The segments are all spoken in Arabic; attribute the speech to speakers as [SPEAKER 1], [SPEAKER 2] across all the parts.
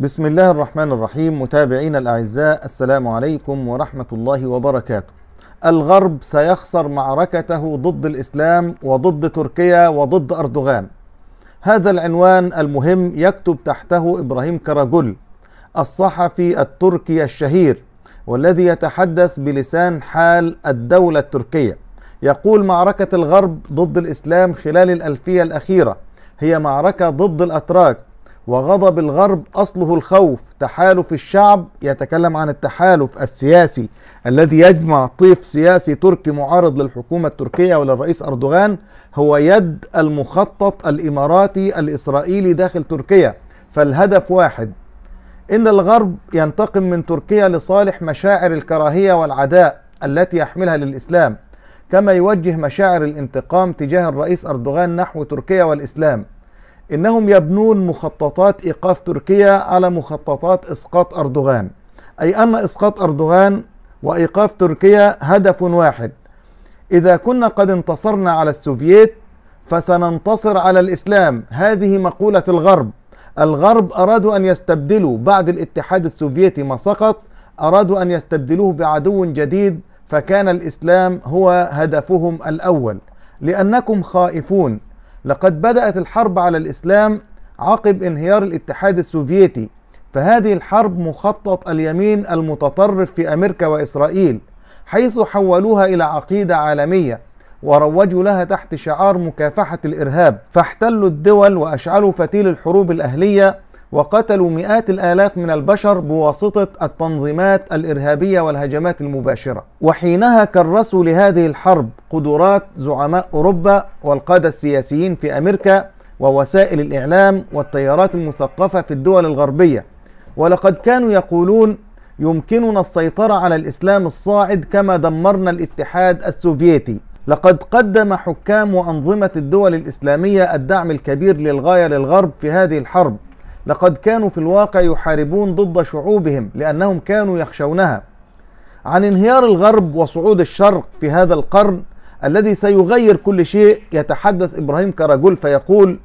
[SPEAKER 1] بسم الله الرحمن الرحيم متابعينا الاعزاء السلام عليكم ورحمه الله وبركاته. الغرب سيخسر معركته ضد الاسلام وضد تركيا وضد اردوغان. هذا العنوان المهم يكتب تحته ابراهيم كراجل الصحفي التركي الشهير والذي يتحدث بلسان حال الدوله التركيه. يقول معركه الغرب ضد الاسلام خلال الالفيه الاخيره هي معركه ضد الاتراك وغضب الغرب اصله الخوف تحالف الشعب يتكلم عن التحالف السياسي الذي يجمع طيف سياسي تركي معارض للحكومه التركيه وللرئيس اردوغان هو يد المخطط الاماراتي الاسرائيلي داخل تركيا فالهدف واحد ان الغرب ينتقم من تركيا لصالح مشاعر الكراهيه والعداء التي يحملها للاسلام كما يوجه مشاعر الانتقام تجاه الرئيس اردوغان نحو تركيا والاسلام إنهم يبنون مخططات إيقاف تركيا على مخططات إسقاط أردوغان أي أن إسقاط أردوغان وإيقاف تركيا هدف واحد إذا كنا قد انتصرنا على السوفييت فسننتصر على الإسلام هذه مقولة الغرب الغرب أرادوا أن يستبدلوا بعد الاتحاد السوفيتي ما سقط أرادوا أن يستبدلوه بعدو جديد فكان الإسلام هو هدفهم الأول لأنكم خائفون لقد بدأت الحرب على الإسلام عقب انهيار الاتحاد السوفيتي فهذه الحرب مخطط اليمين المتطرف في أمريكا وإسرائيل حيث حولوها إلى عقيدة عالمية وروجوا لها تحت شعار مكافحة الإرهاب فاحتلوا الدول وأشعلوا فتيل الحروب الأهلية وقتلوا مئات الآلاف من البشر بواسطة التنظيمات الإرهابية والهجمات المباشرة وحينها كرسوا لهذه الحرب قدرات زعماء أوروبا والقادة السياسيين في أمريكا ووسائل الإعلام والتيارات المثقفة في الدول الغربية ولقد كانوا يقولون يمكننا السيطرة على الإسلام الصاعد كما دمرنا الاتحاد السوفيتي لقد قدم حكام وأنظمة الدول الإسلامية الدعم الكبير للغاية للغرب في هذه الحرب لقد كانوا في الواقع يحاربون ضد شعوبهم لأنهم كانوا يخشونها عن انهيار الغرب وصعود الشرق في هذا القرن الذي سيغير كل شيء يتحدث إبراهيم كراجول فيقول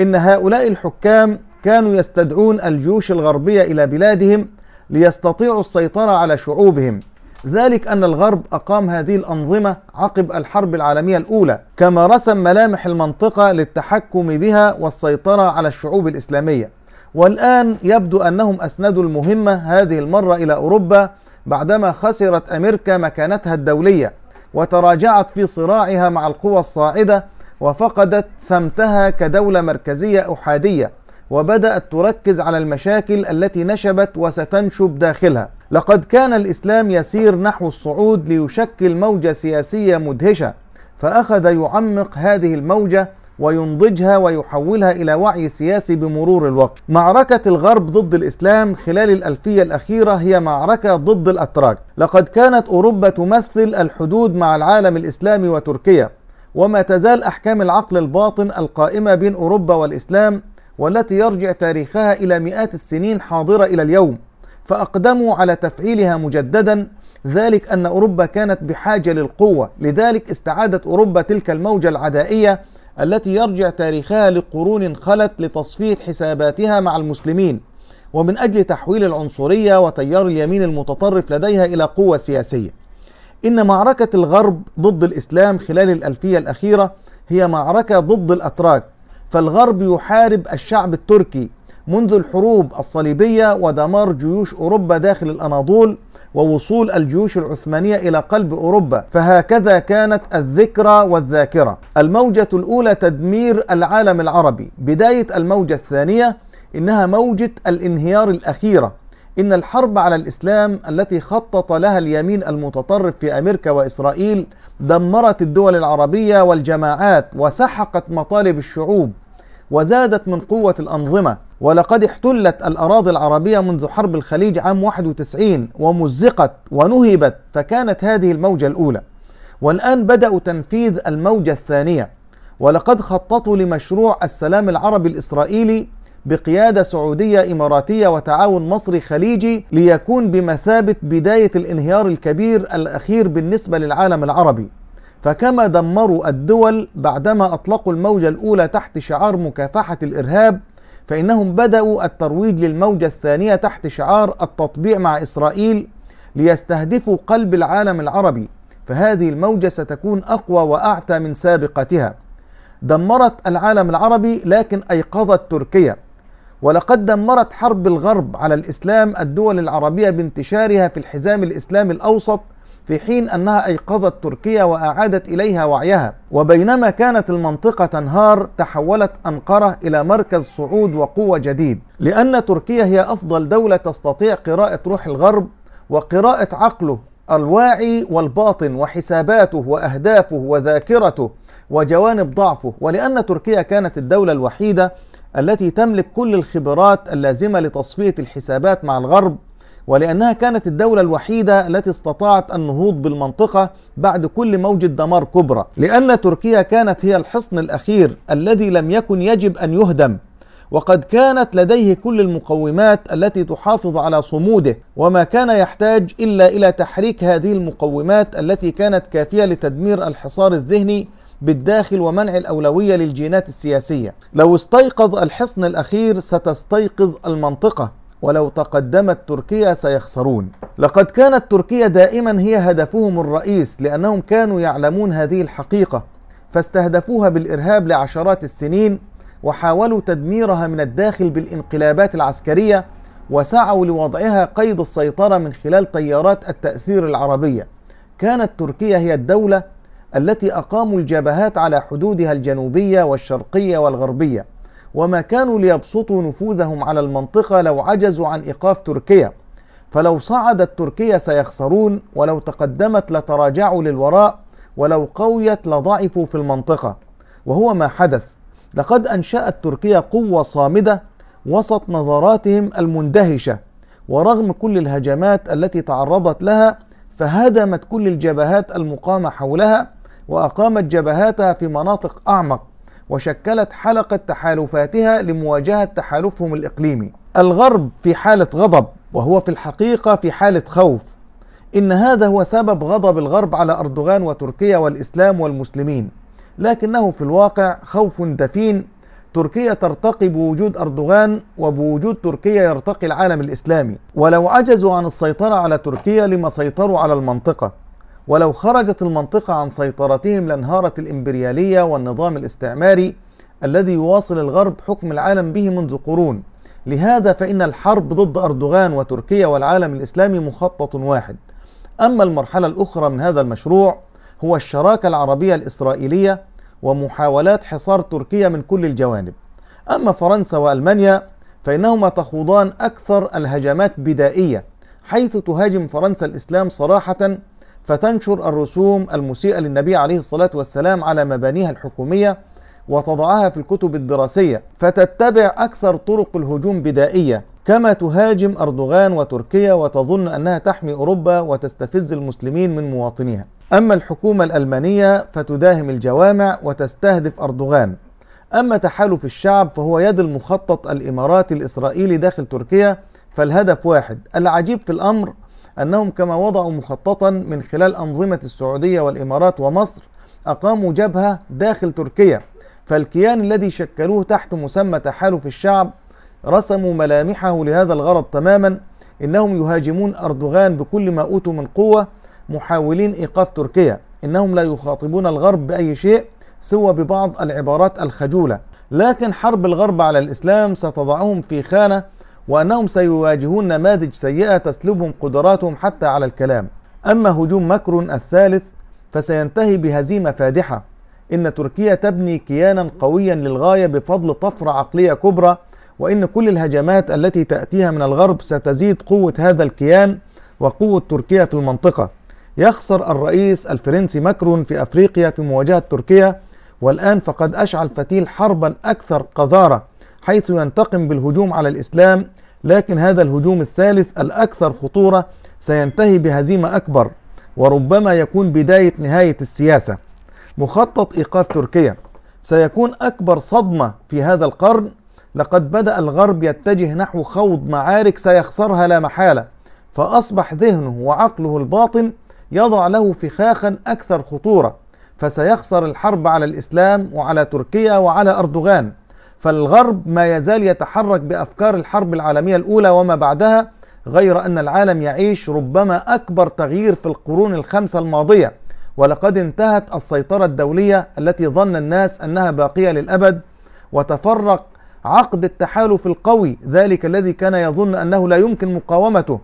[SPEAKER 1] إن هؤلاء الحكام كانوا يستدعون الجيوش الغربية إلى بلادهم ليستطيعوا السيطرة على شعوبهم ذلك أن الغرب أقام هذه الأنظمة عقب الحرب العالمية الأولى كما رسم ملامح المنطقة للتحكم بها والسيطرة على الشعوب الإسلامية والآن يبدو أنهم أسندوا المهمة هذه المرة إلى أوروبا بعدما خسرت أمريكا مكانتها الدولية وتراجعت في صراعها مع القوى الصاعدة وفقدت سمتها كدولة مركزية أحادية وبدأت تركز على المشاكل التي نشبت وستنشب داخلها لقد كان الإسلام يسير نحو الصعود ليشكل موجة سياسية مدهشة فأخذ يعمق هذه الموجة وينضجها ويحولها إلى وعي سياسي بمرور الوقت معركة الغرب ضد الإسلام خلال الألفية الأخيرة هي معركة ضد الأتراك لقد كانت أوروبا تمثل الحدود مع العالم الإسلامي وتركيا وما تزال أحكام العقل الباطن القائمة بين أوروبا والإسلام والتي يرجع تاريخها إلى مئات السنين حاضرة إلى اليوم فأقدموا على تفعيلها مجددا ذلك أن أوروبا كانت بحاجة للقوة لذلك استعادت أوروبا تلك الموجة العدائية التي يرجع تاريخها لقرون خلت لتصفيه حساباتها مع المسلمين ومن اجل تحويل العنصريه وتيار اليمين المتطرف لديها الى قوه سياسيه. ان معركه الغرب ضد الاسلام خلال الالفيه الاخيره هي معركه ضد الاتراك، فالغرب يحارب الشعب التركي منذ الحروب الصليبيه ودمار جيوش اوروبا داخل الاناضول ووصول الجيوش العثمانية إلى قلب أوروبا فهكذا كانت الذكرى والذاكرة الموجة الأولى تدمير العالم العربي بداية الموجة الثانية إنها موجة الانهيار الأخيرة إن الحرب على الإسلام التي خطط لها اليمين المتطرف في أمريكا وإسرائيل دمرت الدول العربية والجماعات وسحقت مطالب الشعوب وزادت من قوة الأنظمة ولقد احتلت الأراضي العربية منذ حرب الخليج عام 91 ومزقت ونهبت فكانت هذه الموجة الأولى والآن بدأوا تنفيذ الموجة الثانية ولقد خططوا لمشروع السلام العربي الإسرائيلي بقيادة سعودية إماراتية وتعاون مصري خليجي ليكون بمثابة بداية الانهيار الكبير الأخير بالنسبة للعالم العربي فكما دمروا الدول بعدما أطلقوا الموجة الأولى تحت شعار مكافحة الإرهاب فإنهم بدأوا الترويج للموجة الثانية تحت شعار التطبيع مع إسرائيل ليستهدفوا قلب العالم العربي فهذه الموجة ستكون أقوى وأعتى من سابقتها دمرت العالم العربي لكن أيقظت تركيا ولقد دمرت حرب الغرب على الإسلام الدول العربية بانتشارها في الحزام الإسلامي الأوسط في حين أنها أيقظت تركيا وأعادت إليها وعيها وبينما كانت المنطقة تنهار تحولت أنقرة إلى مركز صعود وقوة جديد لأن تركيا هي أفضل دولة تستطيع قراءة روح الغرب وقراءة عقله الواعي والباطن وحساباته وأهدافه وذاكرته وجوانب ضعفه ولأن تركيا كانت الدولة الوحيدة التي تملك كل الخبرات اللازمة لتصفية الحسابات مع الغرب ولأنها كانت الدولة الوحيدة التي استطاعت النهوض بالمنطقة بعد كل موجة دمار كبرى لأن تركيا كانت هي الحصن الأخير الذي لم يكن يجب أن يهدم وقد كانت لديه كل المقومات التي تحافظ على صموده وما كان يحتاج إلا إلى تحريك هذه المقومات التي كانت كافية لتدمير الحصار الذهني بالداخل ومنع الأولوية للجينات السياسية لو استيقظ الحصن الأخير ستستيقظ المنطقة ولو تقدمت تركيا سيخسرون لقد كانت تركيا دائما هي هدفهم الرئيس لأنهم كانوا يعلمون هذه الحقيقة فاستهدفوها بالإرهاب لعشرات السنين وحاولوا تدميرها من الداخل بالانقلابات العسكرية وسعوا لوضعها قيد السيطرة من خلال تيارات التأثير العربية كانت تركيا هي الدولة التي أقاموا الجبهات على حدودها الجنوبية والشرقية والغربية وما كانوا ليبسطوا نفوذهم على المنطقة لو عجزوا عن إيقاف تركيا فلو صعدت تركيا سيخسرون ولو تقدمت لتراجعوا للوراء ولو قويت لضعفوا في المنطقة وهو ما حدث لقد أنشأت تركيا قوة صامدة وسط نظراتهم المندهشة ورغم كل الهجمات التي تعرضت لها فهدمت كل الجبهات المقامة حولها وأقامت جبهاتها في مناطق أعمق وشكلت حلقة تحالفاتها لمواجهة تحالفهم الإقليمي الغرب في حالة غضب وهو في الحقيقة في حالة خوف إن هذا هو سبب غضب الغرب على أردوغان وتركيا والإسلام والمسلمين لكنه في الواقع خوف دفين تركيا ترتقي بوجود أردوغان وبوجود تركيا يرتقي العالم الإسلامي ولو عجزوا عن السيطرة على تركيا لما سيطروا على المنطقة ولو خرجت المنطقة عن سيطرتهم لانهارت الإمبريالية والنظام الاستعماري الذي يواصل الغرب حكم العالم به منذ قرون لهذا فإن الحرب ضد أردوغان وتركيا والعالم الإسلامي مخطط واحد أما المرحلة الأخرى من هذا المشروع هو الشراكة العربية الإسرائيلية ومحاولات حصار تركيا من كل الجوانب أما فرنسا وألمانيا فإنهما تخوضان أكثر الهجمات بدائية حيث تهاجم فرنسا الإسلام صراحة فتنشر الرسوم المسيئة للنبي عليه الصلاة والسلام على مبانيها الحكومية وتضعها في الكتب الدراسية فتتبع أكثر طرق الهجوم بدائية كما تهاجم أردوغان وتركيا وتظن أنها تحمي أوروبا وتستفز المسلمين من مواطنيها أما الحكومة الألمانية فتداهم الجوامع وتستهدف أردوغان أما تحالف الشعب فهو يد المخطط الإماراتي الإسرائيلي داخل تركيا فالهدف واحد العجيب في الأمر أنهم كما وضعوا مخططا من خلال أنظمة السعودية والإمارات ومصر أقاموا جبهة داخل تركيا فالكيان الذي شكلوه تحت مسمى تحالف الشعب رسموا ملامحه لهذا الغرض تماما إنهم يهاجمون أردوغان بكل ما أوتوا من قوة محاولين إيقاف تركيا إنهم لا يخاطبون الغرب بأي شيء سوى ببعض العبارات الخجولة لكن حرب الغرب على الإسلام ستضعهم في خانة وأنهم سيواجهون نماذج سيئة تسلبهم قدراتهم حتى على الكلام أما هجوم ماكرون الثالث فسينتهي بهزيمة فادحة إن تركيا تبني كيانا قويا للغاية بفضل طفرة عقلية كبرى وإن كل الهجمات التي تأتيها من الغرب ستزيد قوة هذا الكيان وقوة تركيا في المنطقة يخسر الرئيس الفرنسي ماكرون في أفريقيا في مواجهة تركيا والآن فقد أشعل فتيل حربا أكثر قذارة حيث ينتقم بالهجوم على الإسلام لكن هذا الهجوم الثالث الأكثر خطورة سينتهي بهزيمة أكبر وربما يكون بداية نهاية السياسة مخطط إيقاف تركيا سيكون أكبر صدمة في هذا القرن لقد بدأ الغرب يتجه نحو خوض معارك سيخسرها لا محالة فأصبح ذهنه وعقله الباطن يضع له فخاخا أكثر خطورة فسيخسر الحرب على الإسلام وعلى تركيا وعلى أردوغان فالغرب ما يزال يتحرك بافكار الحرب العالميه الاولى وما بعدها غير ان العالم يعيش ربما اكبر تغيير في القرون الخمسه الماضيه ولقد انتهت السيطره الدوليه التي ظن الناس انها باقيه للابد وتفرق عقد التحالف القوي ذلك الذي كان يظن انه لا يمكن مقاومته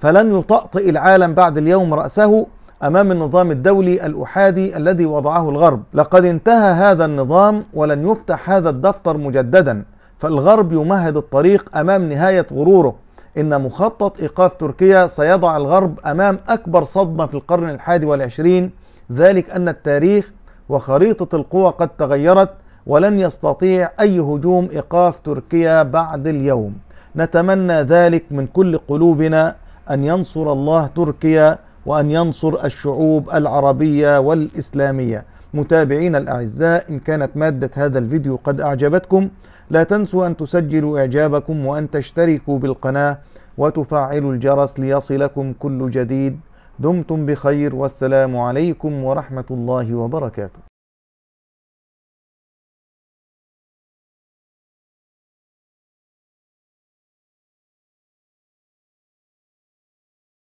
[SPEAKER 1] فلن يطأطئ العالم بعد اليوم راسه أمام النظام الدولي الأحادي الذي وضعه الغرب لقد انتهى هذا النظام ولن يفتح هذا الدفتر مجددا فالغرب يمهد الطريق أمام نهاية غروره إن مخطط إيقاف تركيا سيضع الغرب أمام أكبر صدمة في القرن الحادي والعشرين ذلك أن التاريخ وخريطة القوى قد تغيرت ولن يستطيع أي هجوم إيقاف تركيا بعد اليوم نتمنى ذلك من كل قلوبنا أن ينصر الله تركيا وأن ينصر الشعوب العربية والإسلامية متابعين الأعزاء إن كانت مادة هذا الفيديو قد أعجبتكم لا تنسوا أن تسجلوا إعجابكم وأن تشتركوا بالقناة وتفعلوا الجرس ليصلكم كل جديد دمتم بخير والسلام عليكم ورحمة الله وبركاته